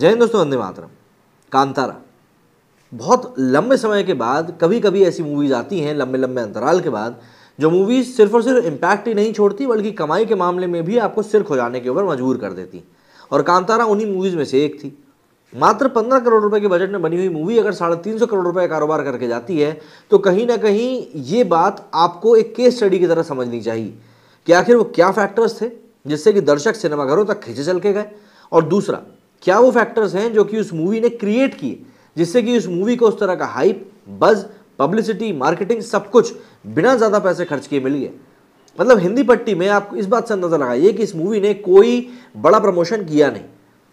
जय हिंद दोस्तों वंदे मातरम कांतारा बहुत लंबे समय के बाद कभी कभी ऐसी मूवीज़ आती हैं लंबे लंबे अंतराल के बाद जो मूवीज़ सिर्फ और सिर्फ इम्पैक्ट ही नहीं छोड़ती बल्कि कमाई के मामले में भी आपको सिर खोजाने के ऊपर मजबूर कर देती और कांतारा उन्हीं मूवीज़ में से एक थी मात्र पंद्रह करोड़ रुपए के बजट में बनी हुई मूवी अगर साढ़े तीन सौ करोड़ रुपए का कारोबार करके जाती है तो कहीं ना कहीं ये बात आपको एक केस स्टडी की तरह समझनी चाहिए कि आखिर वो क्या फैक्टर्स थे जिससे कि दर्शक सिनेमाघरों तक खींचे चल के गए और दूसरा क्या वो फैक्टर्स हैं जो कि उस मूवी ने क्रिएट किए जिससे कि उस मूवी को उस तरह का हाइप बज़ पब्लिसिटी मार्केटिंग सब कुछ बिना ज़्यादा पैसे खर्च किए मिल गए मतलब हिंदी पट्टी में आपको इस बात से अंदाज़ा लगाइए कि इस मूवी ने कोई बड़ा प्रमोशन किया नहीं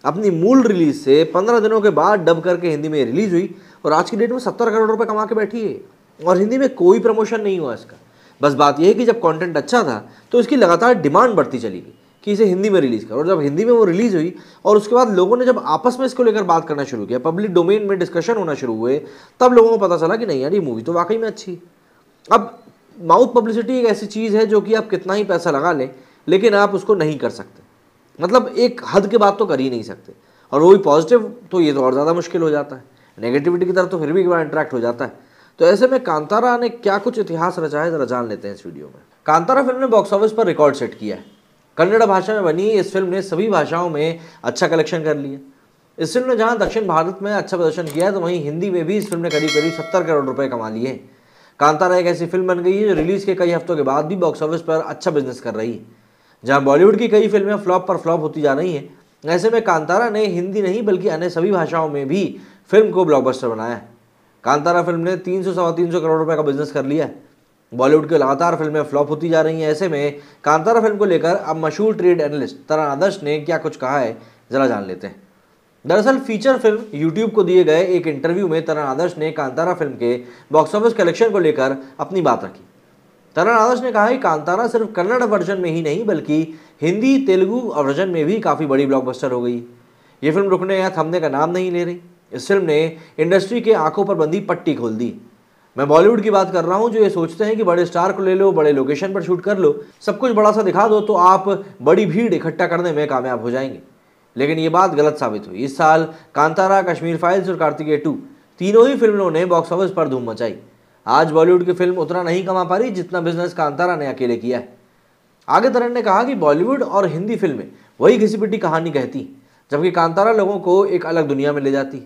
अपनी मूल रिलीज से पंद्रह दिनों के बाद डब करके हिंदी में रिलीज हुई और आज की डेट में सत्तर करोड़ रुपए कमा के बैठी है और हिंदी में कोई प्रमोशन नहीं हुआ इसका बस बात यह है कि जब कंटेंट अच्छा था तो इसकी लगातार डिमांड बढ़ती चली गई कि इसे हिंदी में रिलीज़ करो और जब हिंदी में वो रिलीज़ हुई और उसके बाद लोगों ने जब आपस में इसको लेकर बात करना शुरू किया पब्लिक डोमेन में डिस्कशन होना शुरू हुए तब लोगों को पता चला कि नहीं यार ये मूवी तो वाकई में अच्छी अब माउथ पब्लिसिटी एक ऐसी चीज़ है जो कि आप कितना ही पैसा लगा लें लेकिन आप उसको नहीं कर सकते मतलब एक हद के बाद तो कर ही नहीं सकते और वही पॉजिटिव तो ये तो और ज़्यादा मुश्किल हो जाता है नेगेटिविटी की तरफ तो फिर भी एक बार इंट्रैक्ट हो जाता है तो ऐसे में कांतारा ने क्या कुछ इतिहास रचा है ज़रा जान लेते हैं इस वीडियो में कांतारा फिल्म ने बॉक्स ऑफिस पर रिकॉर्ड सेट किया है कन्नड़ भाषा में बनी इस फिल्म ने सभी भाषाओं में अच्छा कलेक्शन कर लिया इस फिल्म ने जहां दक्षिण भारत में अच्छा प्रदर्शन किया तो वहीं हिंदी में भी इस फिल्म ने करीब करीब सत्तर करोड़ रुपए कमा लिए कांतारा एक ऐसी फिल्म बन गई है जो रिलीज़ के कई हफ्तों के बाद भी बॉक्स ऑफिस पर अच्छा बिजनेस कर रही है जहाँ बॉलीवुड की कई फिल्में फ्लॉप पर फ्लॉप होती जा रही हैं ऐसे में कांतारा ने हिंदी नहीं बल्कि अन्य सभी भाषाओं में भी फिल्म को ब्लॉकबस्टर बनाया है कांतारा फिल्म ने तीन सौ सवा तीन सौ करोड़ रुपये का बिजनेस कर लिया है बॉलीवुड की लगातार फिल्में फ्लॉप होती जा रही हैं ऐसे में कांतारा फिल्म को लेकर अब मशहूर ट्रेड एनालिस्ट तरण आदर्श ने क्या कुछ कहा है ज़रा जान लेते हैं दरअसल फीचर फिल्म यूट्यूब को दिए गए एक इंटरव्यू में तरण आदर्श ने कांतारा फिल्म के बॉक्स ऑफिस कलेक्शन को लेकर अपनी बात रखी तरण आदर्श ने कहा कि कांतारा सिर्फ कन्नड़ वर्जन में ही नहीं बल्कि हिंदी तेलुगु वर्जन में भी काफ़ी बड़ी ब्लॉकबस्टर हो गई ये फिल्म रुकने या थमने का नाम नहीं ले रही इस फिल्म ने इंडस्ट्री के आंखों पर बंदी पट्टी खोल दी मैं बॉलीवुड की बात कर रहा हूँ जो ये सोचते हैं कि बड़े स्टार को ले लो बड़े लोकेशन पर शूट कर लो सब कुछ बड़ा सा दिखा दो तो आप बड़ी भीड़ इकट्ठा करने में कामयाब हो जाएंगे लेकिन ये बात गलत साबित हुई इस साल कांतारा कश्मीर फाइल्स और कार्तिकेय टू तीनों ही फिल्मों ने बॉक्स ऑफिस पर धूम मचाई आज बॉलीवुड की फिल्म उतना नहीं कमा पा रही जितना बिजनेस कांतारा ने अकेले किया है आगे तरन ने कहा कि बॉलीवुड और हिंदी फिल्में वही घिसी पिटी कहानी कहती जबकि कांतारा लोगों को एक अलग दुनिया में ले जाती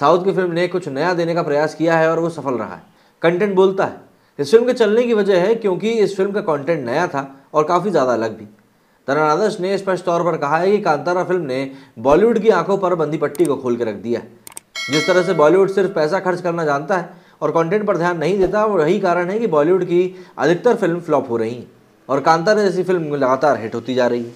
साउथ की फिल्म ने कुछ नया देने का प्रयास किया है और वो सफल रहा है कंटेंट बोलता है इस फिल्म के चलने की वजह है क्योंकि इस फिल्म का कंटेंट नया था और काफ़ी ज़्यादा अलग भी तनन आदर्श ने स्पष्ट तौर पर कहा है कि कांतारा फिल्म ने बॉलीवुड की आंखों पर बंदी पट्टी को खोल के रख दिया जिस तरह से बॉलीवुड सिर्फ पैसा खर्च करना जानता है और कंटेंट पर ध्यान नहीं देता और यही कारण है कि बॉलीवुड की अधिकतर फिल्म फ्लॉप हो रही हैं और कांतारा जैसी फिल्म लगातार हिट होती जा रही है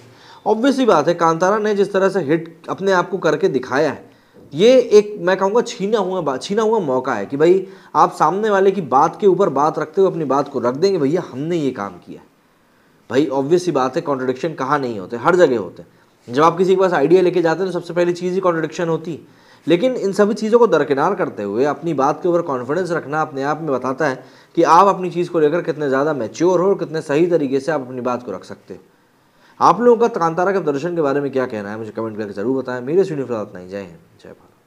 ऑब्वियसली बात है कांतारा ने जिस तरह से हिट अपने आप को करके दिखाया है ये एक मैं कहूँगा छीना हुआ बात छीना हुआ मौका है कि भाई आप सामने वाले की बात के ऊपर बात रखते हुए अपनी बात को रख देंगे भैया हमने ये काम किया भाई ऑब्वियस ही बात है कॉन्ट्रोडिक्शन कहाँ नहीं होते हर जगह होते जब आप किसी के पास आइडिया लेके जाते हैं तो सबसे पहली चीज़ ही कॉन्ट्रोडिक्शन होती लेकिन इन सभी चीज़ों को दरकिनार करते हुए अपनी बात के ऊपर कॉन्फिडेंस रखना अपने आप में बताता है कि आप अपनी चीज़ को लेकर कितने ज़्यादा मैच्योर हो और कितने सही तरीके से आप अपनी बात को रख सकते हो आप लोगों का कांतारा के दर्शन के बारे में क्या कहना है मुझे कमेंट करके जरूर बताएं मेरे स्टूडियो फिलहाल इतना ही जय हिंद जय भारत